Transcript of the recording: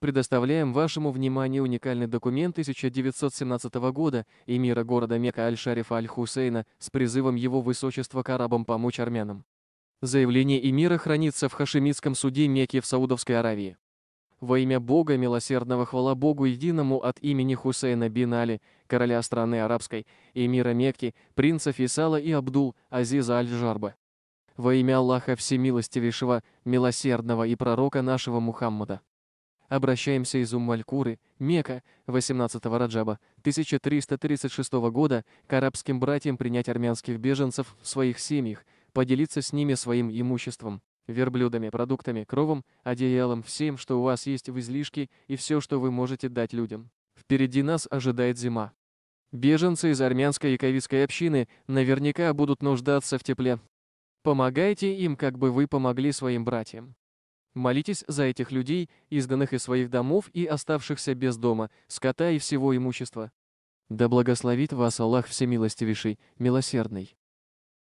Предоставляем вашему вниманию уникальный документ 1917 года эмира города Мека Аль-Шарифа Аль-Хусейна с призывом его высочества к арабам помочь армянам. Заявление эмира хранится в Хашемитском суде Мекки в Саудовской Аравии. Во имя Бога Милосердного хвала Богу Единому от имени Хусейна бин Али, короля страны арабской, эмира Мекки, принца Фисала и Абдул, Азиза Аль-Жарба. Во имя Аллаха Всемилостивейшего, Милосердного и пророка нашего Мухаммада обращаемся из Умалькуры, Мека, 18-го Раджаба, 1336 года, к арабским братьям принять армянских беженцев в своих семьях, поделиться с ними своим имуществом, верблюдами, продуктами, кровом, одеялом, всем, что у вас есть в излишке и все, что вы можете дать людям. Впереди нас ожидает зима. Беженцы из армянской яковицкой общины наверняка будут нуждаться в тепле. Помогайте им, как бы вы помогли своим братьям. Молитесь за этих людей, изгнанных из своих домов и оставшихся без дома, скота и всего имущества. Да благословит вас Аллах Всемилостивейший, Милосердный.